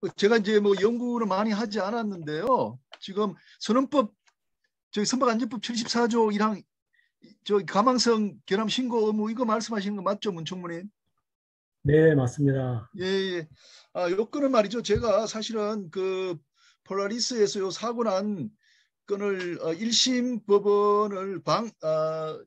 뭐 제가 이제 뭐 연구를 많이 하지 않았는데요. 지금 선언법 저희 선박안전법 74조 1항 저 가망성 결함 신고 의무 이거 말씀하시는 거 맞죠, 문총무님? 네, 맞습니다. 예, 예. 아, 요건은 말이죠. 제가 사실은 그 폴라리스에서 요 사고 난 건을 어, 1심 법원을 방 어,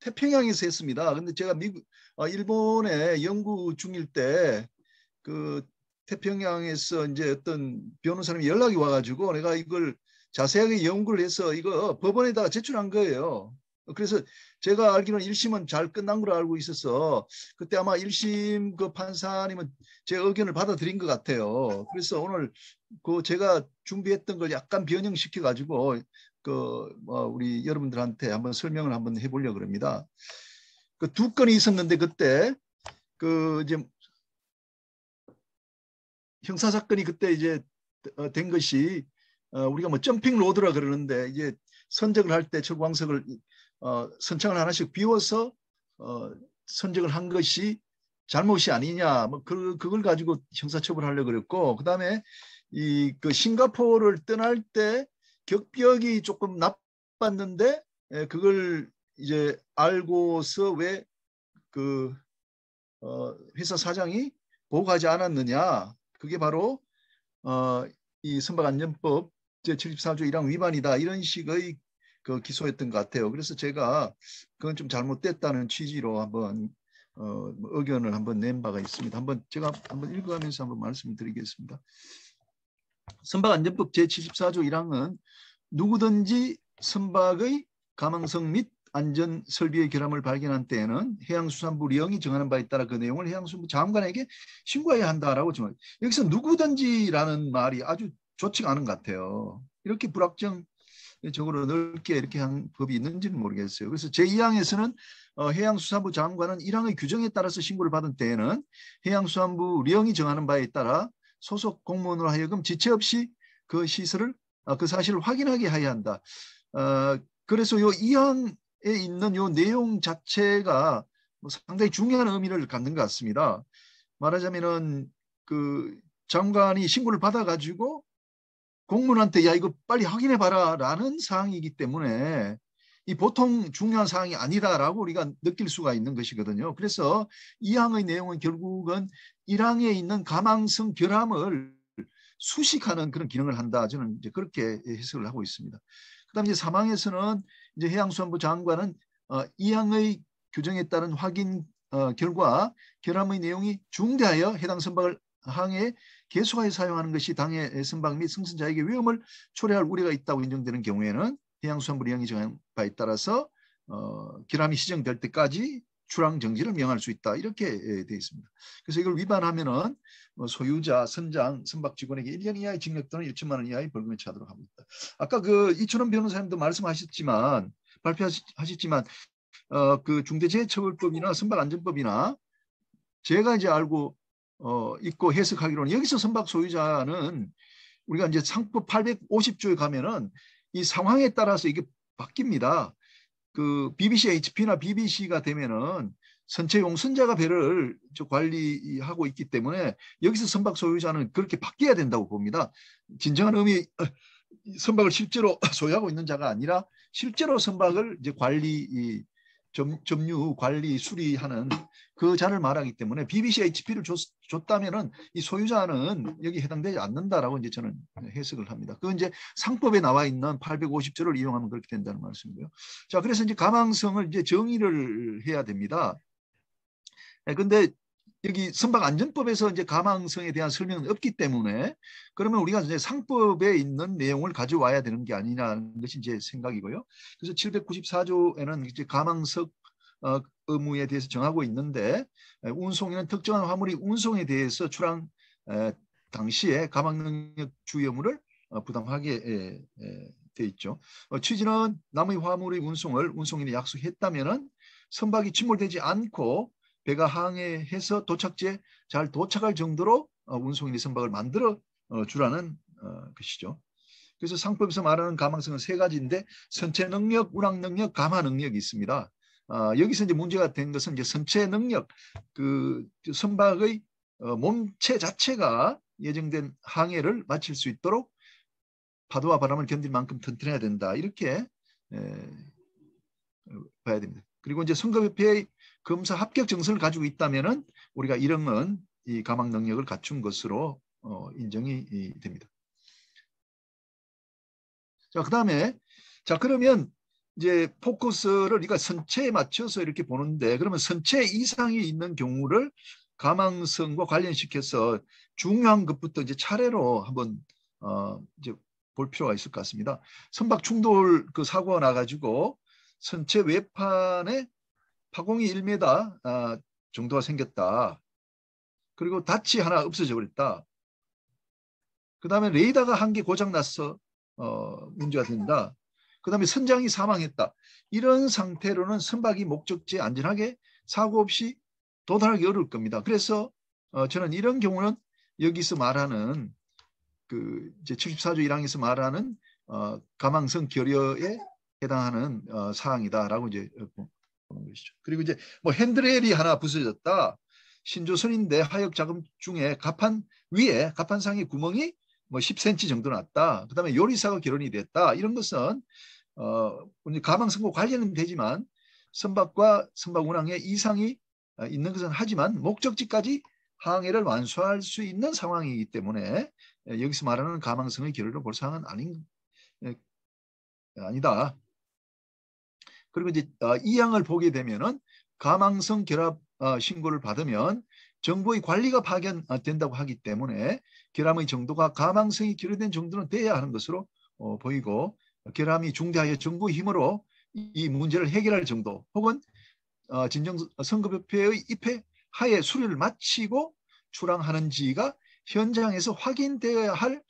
태평양에서 했습니다. 근데 제가 미국 어, 일본에 연구 중일 때그 태평양에서 이제 어떤 변호사님 연락이 와가지고 내가 이걸 자세하게 연구를 해서 이거 법원에다가 제출한 거예요. 그래서 제가 알기로는 1심은 잘 끝난 걸로 알고 있어서 그때 아마 1심 그 판사님은 제 의견을 받아들인 것 같아요. 그래서 오늘 그 제가 준비했던 걸 약간 변형시켜 가지고 그 뭐 우리 여러분들한테 한번 설명을 한번 해보려고 합니다. 그 두 건이 있었는데 그때 그 이제 형사 사건이 그때 이제 어, 된 것이 어, 우리가 뭐 점핑 로드라 그러는데 이제 선적을 할 때 철광석을 어, 선창을 하나씩 비워서 선적을 한 것이 잘못이 아니냐 뭐 그, 걸 가지고 형사처벌하려 그랬고 그다음에 이 그 싱가포르를 떠날 때 격벽이 조금 나빴는데 예, 그걸 이제 알고서 왜그 회사 사장이 보고하지 않았느냐 그게 바로 어, 이 선박안전법 제74조 1항 위반이다 이런 식의 그 기소했던 것 같아요. 그래서 제가 그건 좀 잘못됐다는 취지로 한번 어, 의견을 한번 낸 바가 있습니다. 한번 제가 한번 읽어가면서 한번 말씀드리겠습니다. 선박안전법 제74조 1항은 누구든지 선박의 가망성 및 안전 설비의 결함을 발견한 때에는 해양수산부 령이 정하는 바에 따라 그 내용을 해양수산부 장관에게 신고해야 한다라고 정말 여기서 누구든지라는 말이 아주 좋지 않은 것 같아요. 이렇게 불확정적으로 넓게 이렇게 한 법이 있는지는 모르겠어요. 그래서 제2항에서는 어, 해양수산부 장관은 1항의 규정에 따라서 신고를 받은 때에는 해양수산부 령이 정하는 바에 따라 소속 공무원으로 하여금 지체 없이 그 시설을 어, 그 사실을 확인하게 해야 한다. 어, 그래서 이 2항 에 있는 요 내용 자체가 뭐 상당히 중요한 의미를 갖는 것 같습니다. 말하자면은 그 장관이 신고를 받아가지고 공무원한테 야 이거 빨리 확인해 봐라라는 사항이기 때문에 이 보통 중요한 사항이 아니다라고 우리가 느낄 수가 있는 것이거든요. 그래서 이항의 내용은 결국은 일항에 있는 가망성 결함을 수식하는 그런 기능을 한다. 저는 이제 그렇게 해석을 하고 있습니다. 그다음에 사망에서는 이제 해양수산부 장관은 어, 이항의 규정에 따른 확인 어, 결과 결함의 내용이 중대하여 해당 선박을 항해 계속하여 사용하는 것이 당해 선박 및 승선자에게 위험을 초래할 우려가 있다고 인정되는 경우에는 해양수산부 령이 정한 바에 따라서 어, 결함이 시정될 때까지 출항 정지를 명할 수 있다 이렇게 예, 되어 있습니다. 그래서 이걸 위반하면은 뭐 소유자, 선장, 선박 직원에게 1년 이하의 징역 또는 1천만 원 이하의 벌금에 처하도록 하고 있다. 아까 그 이철원 변호사님도 말씀하셨지만 발표하셨지만 어, 그 중대재해처벌법이나 선박안전법이나 제가 이제 알고 어, 있고 해석하기로는 여기서 선박 소유자는 우리가 이제 상법 850조에 가면은 이 상황에 따라서 이게 바뀝니다. 그 BBC HP나 BBC가 되면은 선체 용선자가 배를 관리하고 있기 때문에 여기서 선박 소유자는 그렇게 바뀌어야 된다고 봅니다. 진정한 의미 어, 선박을 실제로 소유하고 있는 자가 아니라 실제로 선박을 이제 관리 점, 점유 관리 수리하는 그 자를 말하기 때문에 BBC HP를 줬, 줬다면은 이 소유자는 여기 해당되지 않는다라고 이제 저는 해석을 합니다. 그 이제 상법에 나와 있는 850조를 이용하면 그렇게 된다는 말씀이고요. 자, 그래서 이제 가망성을 이제 정의를 해야 됩니다. 예, 근데 여기 선박 안전법에서 이제 가망성에 대한 설명은 없기 때문에 그러면 우리가 이제 상법에 있는 내용을 가져와야 되는 게 아니냐는 것이 제 생각이고요. 그래서 794조에는 이제 가망석 어, 의무에 대해서 정하고 있는데 운송에는 특정한 화물이 운송에 대해서 출항 당시에 가망능력 주의 의무를 어, 부담하게 돼 있죠. 어, 취지는 남의 화물의 운송을 운송인이 약속했다면은 선박이 침몰되지 않고 배가 항해해서 도착지에 잘 도착할 정도로 어, 운송인 선박을 만들어 어, 주라는 어, 것이죠. 그래서 상법에서 말하는 가망성은 세 가지인데 선체 능력, 운항 능력, 가마 능력이 있습니다. 아, 여기서 이제 문제가 된 것은 이제 선체 능력, 그 선박의 몸체 자체가 예정된 항해를 마칠 수 있도록 파도와 바람을 견딜 만큼 튼튼해야 된다. 이렇게 봐야 됩니다. 그리고 이제 선급협회의 검사 합격 증서를 가지고 있다면 우리가 이런 건이 감망 능력을 갖춘 것으로 어, 인정이 됩니다. 자, 그다음에 자, 그러면 이제 포커스를 우리가 그러니까 선체에 맞춰서 이렇게 보는데 그러면 선체 이상이 있는 경우를 가망성과 관련시켜서 중요한 것부터 이제 차례로 한번 어 이제 볼 필요가 있을 것 같습니다. 선박 충돌 그 사고가 나가지고 선체 외판에 파공이 1m 아, 정도가 생겼다. 그리고 닷이 하나 없어져 버렸다. 그 다음에 레이더가 한 개 고장났어 어, 문제가 된다. 그 다음에 선장이 사망했다. 이런 상태로는 선박이 목적지에 안전하게 사고 없이 도달하기 어려울 겁니다. 그래서 어, 저는 이런 경우는 여기서 말하는 그 이제 74조 1항에서 말하는 어, 가망성 결여에 해당하는 어, 사항이다라고 이제 어, 보는 것이죠. 그리고 이제 뭐 핸드헬이 하나 부서졌다. 신조선인데 하역 자금 중에 갑판 위에 갑판상의 구멍이 뭐 10cm 정도 났다. 그다음에 요리사가 결혼이 됐다. 이런 것은 어가방선고 관련은 되지만 선박과 선박 운항의 이상이 어, 있는 것은 하지만 목적지까지 항해를 완수할 수 있는 상황이기 때문에 예, 여기서 말하는 가망성의 결의을볼 사항은 아닌 예, 아니다. 그리고 이제 어, 이 양을 보게 되면은 가망성 결합 어, 신고를 받으면 정부의 관리가 파견된다고 어, 하기 때문에 결함의 정도가 가망성이 결여된 정도는 돼야 하는 것으로 보이고 결함이 중대하여 정부의 힘으로 이 문제를 해결할 정도 혹은 진정선거협회의 입회 하에 수리를 마치고 출항하는지가 현장에서 확인되어야 할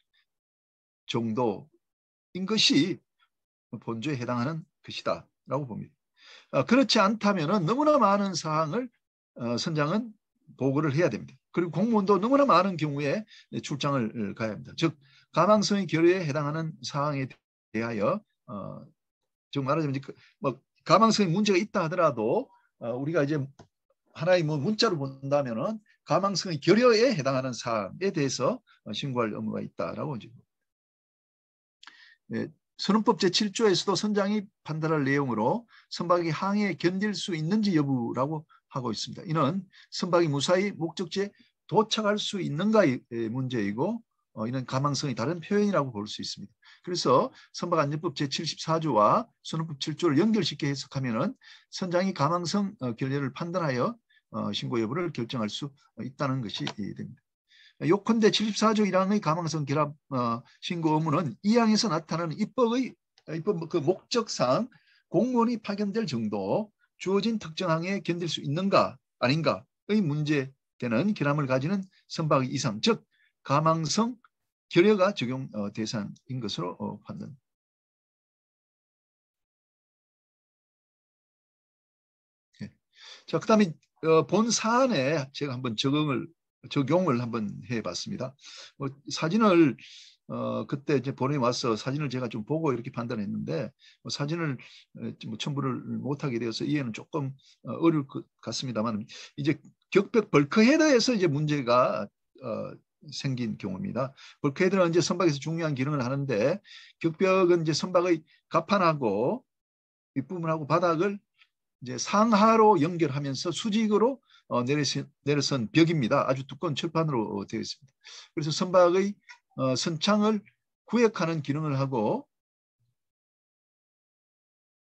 정도인 것이 본조에 해당하는 것이다. 라고 봅니다. 어, 그렇지 않다면 너무나 많은 사항을 어, 선장은 보고를 해야 됩니다. 그리고 공무원도 너무나 많은 경우에 출장을 어, 가야 합니다. 즉 가망성의 결여에 해당하는 사항에 대하여 어, 즉 말하자면 그, 뭐 가망성의 문제가 있다 하더라도 어, 우리가 이제 하나의 뭐 문자로 본다면은 가망성의 결여에 해당하는 사항에 대해서 신고할 의무가 있다라고 이제 선언법 제7조에서도 선장이 판단할 내용으로 선박이 항해 견딜 수 있는지 여부라고 하고 있습니다. 이는 선박이 무사히 목적지에 도착할 수 있는가의 문제이고 어, 이는 가망성이 다른 표현이라고 볼 수 있습니다. 그래서 선박안전법 제74조와 선언법 7조를 연결시켜 해석하면 은 선장이 가망성 어, 결례를 판단하여 어, 신고 여부를 결정할 수 있다는 것이 됩니다. 요컨대 74조 1항의 가망성 결합 어, 신고 의무는 2항에서 나타나는 입법의 입법 그 목적상 공무원이 파견될 정도 주어진 특정 항에 견딜 수 있는가 아닌가의 문제되는 결함을 가지는 선박 이상 즉 가망성 결여가 적용 어, 대상인 것으로 어, 판단. 예. 자, 그 다음에 어, 본 사안에 제가 한번 적응을 적용을 한번 해봤습니다. 뭐 사진을 어, 그때 이제 본인 와서 사진을 제가 좀 보고 이렇게 판단했는데 뭐 사진을 어, 뭐 첨부를 못하게 되어서 이해는 조금 어, 어려울 것 같습니다만 이제 격벽 벌크헤더에서 이제 문제가 어, 생긴 경우입니다. 벌크헤드는 이제 선박에서 중요한 기능을 하는데 격벽은 이제 선박의 갑판하고 윗부분하고 바닥을 이제 상하로 연결하면서 수직으로 어, 내려선, 내려선 벽입니다. 아주 두꺼운 철판으로 어, 되어 있습니다. 그래서 선박의 어, 선창을 구획하는 기능을 하고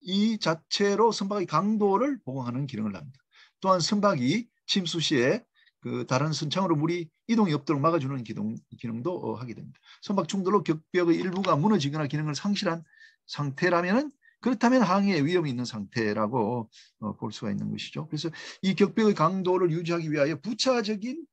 이 자체로 선박의 강도를 보강하는 기능을 합니다. 또한 선박이 침수 시에 그 다른 선창으로 물이 이동이 없도록 막아주는 기동, 기능도 어, 하게 됩니다. 선박 충돌로 격벽의 일부가 무너지거나 기능을 상실한 상태라면 그렇다면 항해의 위험이 있는 상태라고 어, 볼 수가 있는 것이죠. 그래서 이 격벽의 강도를 유지하기 위하여 부차적인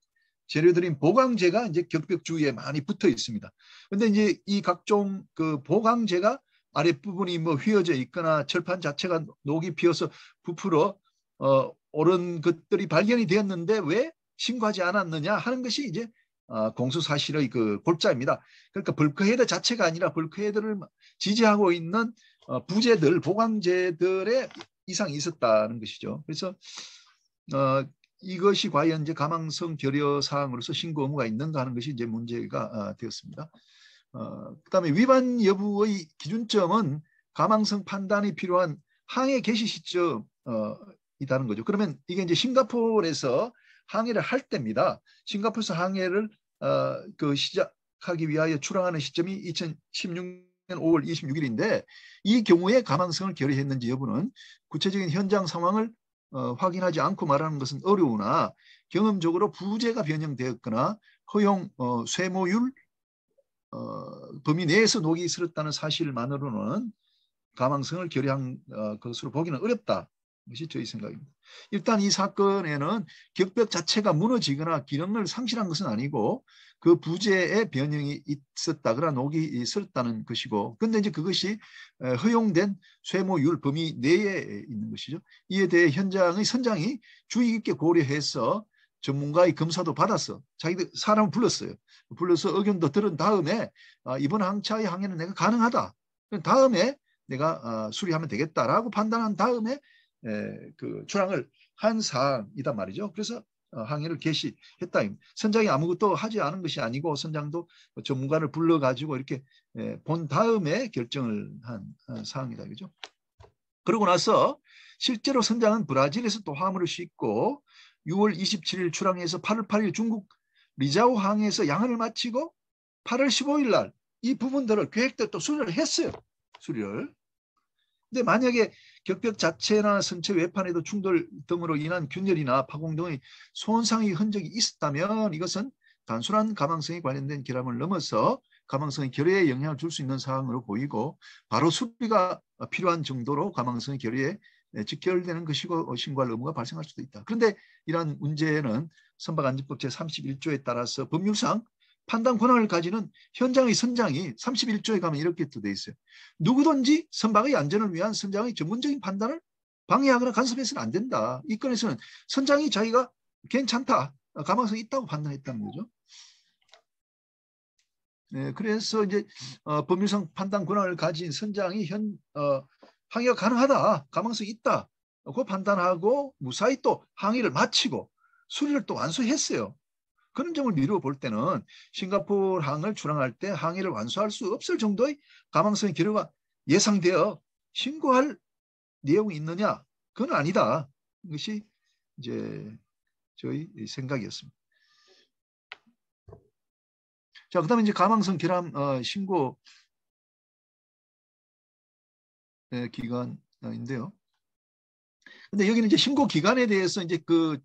재료들인 보강재가 이제 격벽 주위에 많이 붙어 있습니다. 근데 이제 이 각종 그보강재가 아랫부분이 뭐 휘어져 있거나 철판 자체가 녹이 피어서 부풀어 어, 옳은 것들이 발견이 되었는데 왜 신고하지 않았느냐 하는 것이 이제 어, 공수사실의 그 골자입니다. 그러니까 벌크헤드 자체가 아니라 벌크헤드를 지지하고 있는 어, 부재들 보강재들의 이상이 있었다는 것이죠. 그래서 어, 이것이 과연 이제 가망성 결여 사항으로서 신고 의무가 있는가 하는 것이 이제 문제가 어, 되었습니다. 어, 그다음에 위반 여부의 기준점은 가망성 판단이 필요한 항해 개시 시점이라는 어, 거죠. 그러면 이게 이제 싱가포르에서 항해를 할 때입니다. 싱가포르에서 항해를 어, 그 시작하기 위하여 출항하는 시점이 2016 5월 26일인데 이 경우에 가망성을 결의했는지 여부는 구체적인 현장 상황을 어, 확인하지 않고 말하는 것은 어려우나 경험적으로 부재가 변형되었거나 허용 어, 쇠모율 어, 범위 내에서 녹이 있었다는 사실만으로는 가망성을 결의한 어, 것으로 보기는 어렵다. 이것이 저희 생각입니다. 일단 이 사건에는 격벽 자체가 무너지거나 기능을 상실한 것은 아니고 그 부재의 변형이 있었다거나 녹이 있었다는 것이고 근데 이제 그것이 허용된 쇠모율 범위 내에 있는 것이죠. 이에 대해 현장의 선장이 주의 깊게 고려해서 전문가의 검사도 받아서 자기들 사람을 불렀어요. 불러서 의견도 들은 다음에 아, 이번 항차의 항해는 내가 가능하다. 다음에 내가 아, 수리하면 되겠다라고 판단한 다음에 예, 그 출항을 한 사항이단 말이죠. 그래서 어, 항의를 개시했다. 선장이 아무것도 하지 않은 것이 아니고 선장도 전문가를 불러가지고 이렇게 예, 본 다음에 결정을 한 사항이다. 그죠? 그러고 나서 실제로 선장은 브라질에서 또 화물을 싣고 6월 27일 출항해서 8월 8일 중국 리자오 항에서 양을 마치고 8월 15일 날 이 부분들을 계획대로 또 수리를 했어요. 수리를. 근데 만약에 격벽 자체나 선체 외판에도 충돌 등으로 인한 균열이나 파공 등의 손상의 흔적이 있었다면 이것은 단순한 가망성이 관련된 결함을 넘어서 가망성의 결여에 영향을 줄 수 있는 사항으로 보이고 바로 수비가 필요한 정도로 가망성의 결여에 직결되는 것이고 신고할 의무가 발생할 수도 있다. 그런데 이러한 문제는 선박안전법 제31조에 따라서 법률상 판단 권한을 가지는 현장의 선장이 31조에 가면 이렇게 되어 있어요. 누구든지 선박의 안전을 위한 선장의 전문적인 판단을 방해하거나 간섭해서는 안 된다. 이 건에서는 선장이 자기가 괜찮다, 가망성이 있다고 판단했다는 거죠. 네, 그래서 이제 어, 법률상 판단 권한을 가진 선장이 현 어, 항의가 가능하다, 가망성이 있다고 판단하고 무사히 또 항의를 마치고 수리를 또 완수했어요. 그런 점을 미루어 볼 때는 싱가포르 항을 출항할 때 항해를 완수할 수 없을 정도의 가망성의 기류가 예상되어 신고할 내용이 있느냐? 그건 아니다. 그것이 이제 저희 생각이었습니다. 자, 그다음에 이제 가망성 결함 어, 신고 네, 기간인데요. 근데 여기는 이제 신고 기간에 대해서 이제 그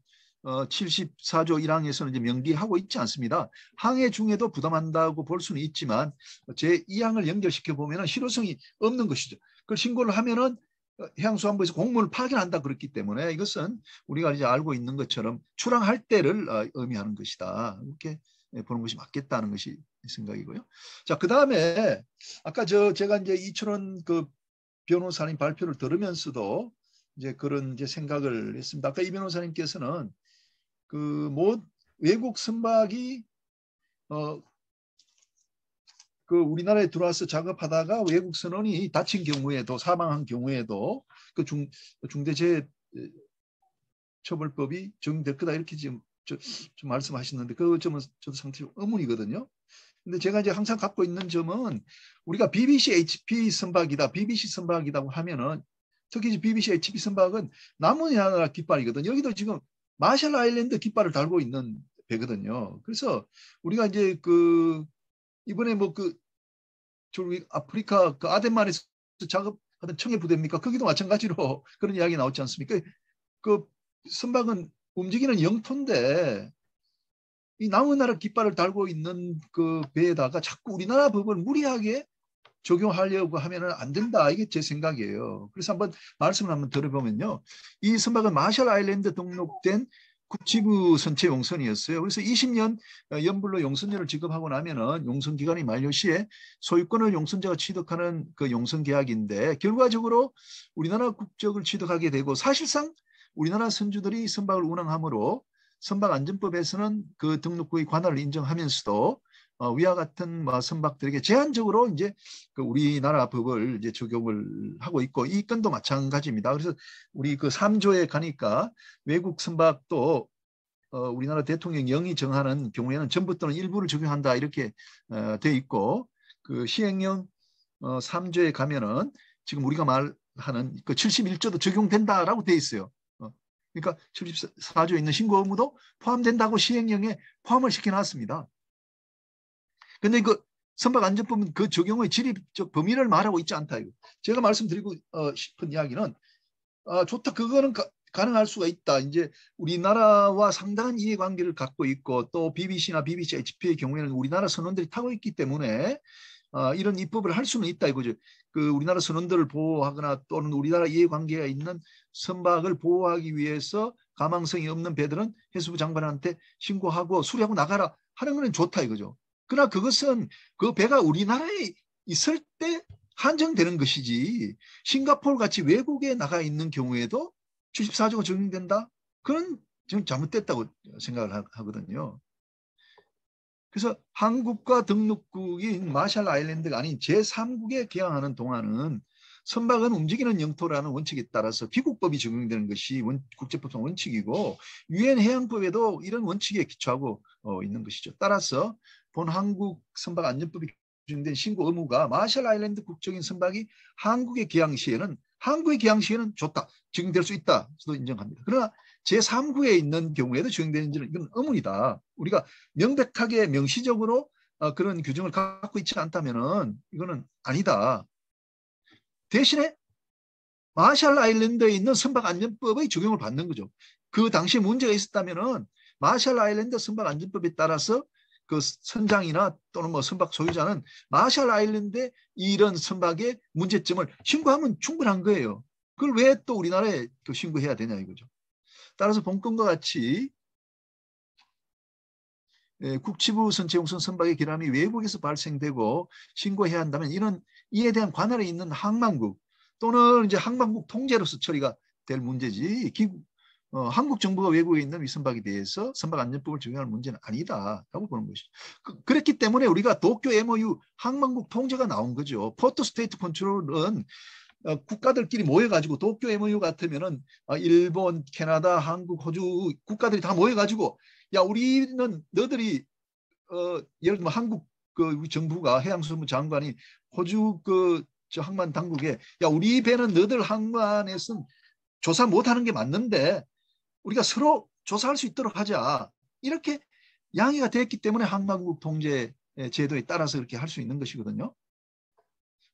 74조 어, 1항에서는 이제 명기하고 있지 않습니다. 항해 중에도 부담한다고 볼 수는 있지만 제2항을 연결시켜 보면 실효성이 없는 것이죠. 그걸 신고를 하면은 어, 해양수산부에서 공문을 파견한다 그랬기 때문에 이것은 우리가 이제 알고 있는 것처럼 출항할 때를 어, 의미하는 것이다. 이렇게 예, 보는 것이 맞겠다는 것이 생각이고요. 자, 그 다음에 아까 저 제가 이제 이철원 그 변호사님 발표를 들으면서도 이제 그런 이제 생각을 했습니다. 아까 이 변호사님께서는 그뭐 외국 선박이 어 그 우리나라에 들어와서 작업하다가 외국 선원이 다친 경우에도 사망한 경우에도 그 중 중대재해 어, 처벌법이 적용될 거다 이렇게 지금 저, 좀 말씀하셨는데 그 점은 저도 상당히 의문이거든요. 근데 제가 이제 항상 갖고 있는 점은 우리가 BBC HP 선박이다, BBC 선박이라고 하면은 특히 BBC HP 선박은 남은 나라 깃발이거든요. 여기도 지금 마샬 아일랜드 깃발을 달고 있는 배거든요. 그래서 우리가 이제 그 이번에 뭐그 아프리카 그 아덴만에서 작업하던 청해 부대입니까? 거기도 마찬가지로 그런 이야기 나오지 않습니까? 그 선박은 움직이는 영토인데 이 남은 나라 깃발을 달고 있는 그 배에다가 자꾸 우리나라 법을 무리하게 적용하려고 하면 은안 된다. 이게 제 생각이에요. 그래서 한번 말씀을 한번 들어보면요. 이 선박은 마셜 아일랜드 등록된 구치부 선체 용선이었어요. 그래서 20년 어, 연불로 용선료를 지급하고 나면은 용선 기간이 만료 시에 소유권을 용선자가 취득하는 그 용선 계약인데 결과적으로 우리나라 국적을 취득하게 되고 사실상 우리나라 선주들이 선박을 운항하므로 선박 안전법에서는 그 등록국의 관할을 인정하면서도 어, 위와 같은 뭐 선박들에게 제한적으로 이제 그 우리나라 법을 이제 적용을 하고 있고 이 건도 마찬가지입니다. 그래서 우리 그 3조에 가니까 외국 선박도 어, 우리나라 대통령 영이 정하는 경우에는 전부 또는 일부를 적용한다 이렇게 어, 돼 있고 그 시행령 어, 3조에 가면은 지금 우리가 말하는 그 71조도 적용된다라고 돼 있어요. 어, 그러니까 74조에 있는 신고 의무도 포함된다고 시행령에 포함을 시켜놨습니다. 근데 그 선박안전법은 그 적용의 질의적 범위를 말하고 있지 않다. 이거. 제가 말씀드리고 어, 싶은 이야기는 아, 좋다. 그거는 가, 능할 수가 있다. 이제 우리나라와 상당한 이해관계를 갖고 있고 또 BBC나 BBC, HP의 경우에는 우리나라 선원들이 타고 있기 때문에 아, 이런 입법을 할 수는 있다 이거죠. 그 우리나라 선원들을 보호하거나 또는 우리나라 이해관계가 있는 선박을 보호하기 위해서 가망성이 없는 배들은 해수부 장관한테 신고하고 수리하고 나가라 하는 거는 좋다 이거죠. 그러나 그것은 그 배가 우리나라에 있을 때 한정되는 것이지 싱가포르 같이 외국에 나가 있는 경우에도 74조가 적용된다? 그건 지금 잘못됐다고 생각을 하거든요. 그래서 한국과 등록국인 마샬 아일랜드가 아닌 제3국에 개항하는 동안은 선박은 움직이는 영토라는 원칙에 따라서 비국법이 적용되는 것이 원, 국제법상 원칙이고 유엔 해양법에도 이런 원칙에 기초하고 어, 있는 것이죠. 따라서 본 한국 선박 안전법이 규정된 신고 의무가 마셜 아일랜드 국적인 선박이 한국의 기항 시에는 한국의 기항 시에는 좋다 적용될 수 있다 저도 인정합니다. 그러나 제3구에 있는 경우에도 적용되는지는 이건 의문이다. 우리가 명백하게 명시적으로 어, 그런 규정을 갖고 있지 않다면은 이거는 아니다. 대신에 마샬 아일랜드에 있는 선박 안전법의 적용을 받는 거죠. 그 당시 문제가 있었다면은 마샬 아일랜드 선박 안전법에 따라서 그 선장이나 또는 뭐 선박 소유자는 마샬 아일랜드에 이런 선박의 문제점을 신고하면 충분한 거예요. 그걸 왜 또 우리나라에 또 신고해야 되냐 이거죠. 따라서 본건과 같이 예, 국치부 선체용선 선박의 결함이 외국에서 발생되고 신고해야 한다면 이런 이에 대한 관할에 있는 항만국 또는 이제 항만국 통제로서 처리가 될 문제지 어, 한국 정부가 외국에 있는 위선박에 대해서 선박 안전법을 적용할 문제는 아니다라고 보는 것이죠. 그, 랬기 때문에 우리가 도쿄 MOU 항만국 통제가 나온 거죠. 포트 스테이트 컨트롤은 어, 국가들끼리 모여가지고 도쿄 MOU 같으면은 어, 일본, 캐나다, 한국, 호주 국가들이 다 모여가지고 야 우리는 너들이 어, 예를 들면 한국 그 정부가 해양수산부 장관이 호주 그 항만 당국에 야 우리 배는 너들 항만에서 조사 못하는 게 맞는데 우리가 서로 조사할 수 있도록 하자. 이렇게 양해가 됐기 때문에 항마국 통제 예, 제도에 따라서 이렇게 할 수 있는 것이거든요.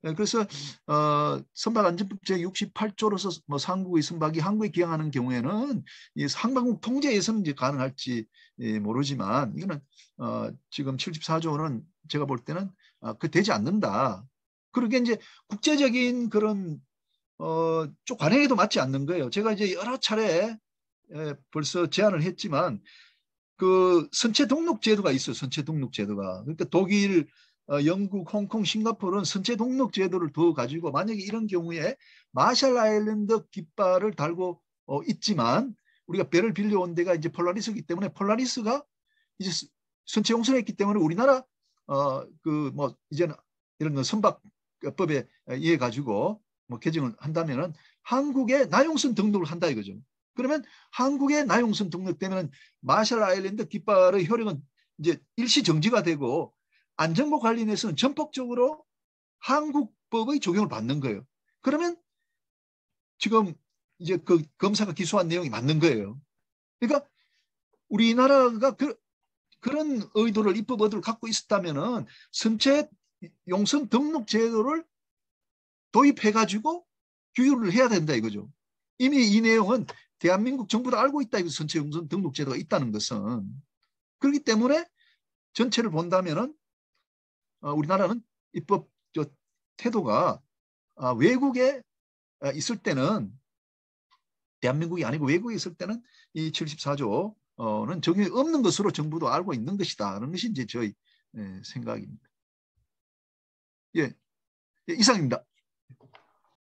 예, 그래서 어, 선박 안전법 제 68조로서 뭐 상국의 선박이 한국에 기항하는 경우에는 이 항만국 통제 예선이 가능할지 예, 모르지만 이거는 어, 지금 74조는 제가 볼 때는 아, 그 되지 않는다. 그러게 이제 국제적인 그런 어, 쪽 관행에도 맞지 않는 거예요. 제가 이제 여러 차례 예, 벌써 제안을 했지만 그 선체 등록 제도가 있어요. 선체 등록 제도가. 그러니까 독일, 어, 영국, 홍콩, 싱가포르는 선체 등록 제도를 더 가지고 만약에 이런 경우에 마샬 아일랜드 깃발을 달고 어, 있지만 우리가 배를 빌려온 데가 이제 폴라리스기 때문에 폴라리스가 이제 선체 용선했기 때문에 우리나라 어그뭐 이제는 이런 건 선박법에 어, 의해 가지고 뭐 개정을 한다면은 한국에 나용선 등록을 한다 이거죠. 그러면 한국의 나용성 등록되면 마셜 아일랜드 깃발의 효력은 이제 일시 정지가 되고 안전보 관련해서는 전폭적으로 한국법의 적용을 받는 거예요. 그러면 지금 이제 그 검사가 기소한 내용이 맞는 거예요. 그러니까 우리나라가 그, 그런 의도를 입법 의도를 갖고 있었다면은 선체 용선 등록 제도를 도입해가지고 규율을 해야 된다 이거죠. 이미 이 내용은 대한민국 정부도 알고 있다. 이거 선체 용선 등록 제도가 있다는 것은 그렇기 때문에 전체를 본다면은 어, 우리나라는 입법 저 태도가 아, 외국에 아, 있을 때는 대한민국이 아니고 외국에 있을 때는 이 74조는 적용이 없는 것으로 정부도 알고 있는 것이다. 라는 것이 이제 저희 예, 생각입니다. 예, 예 이상입니다.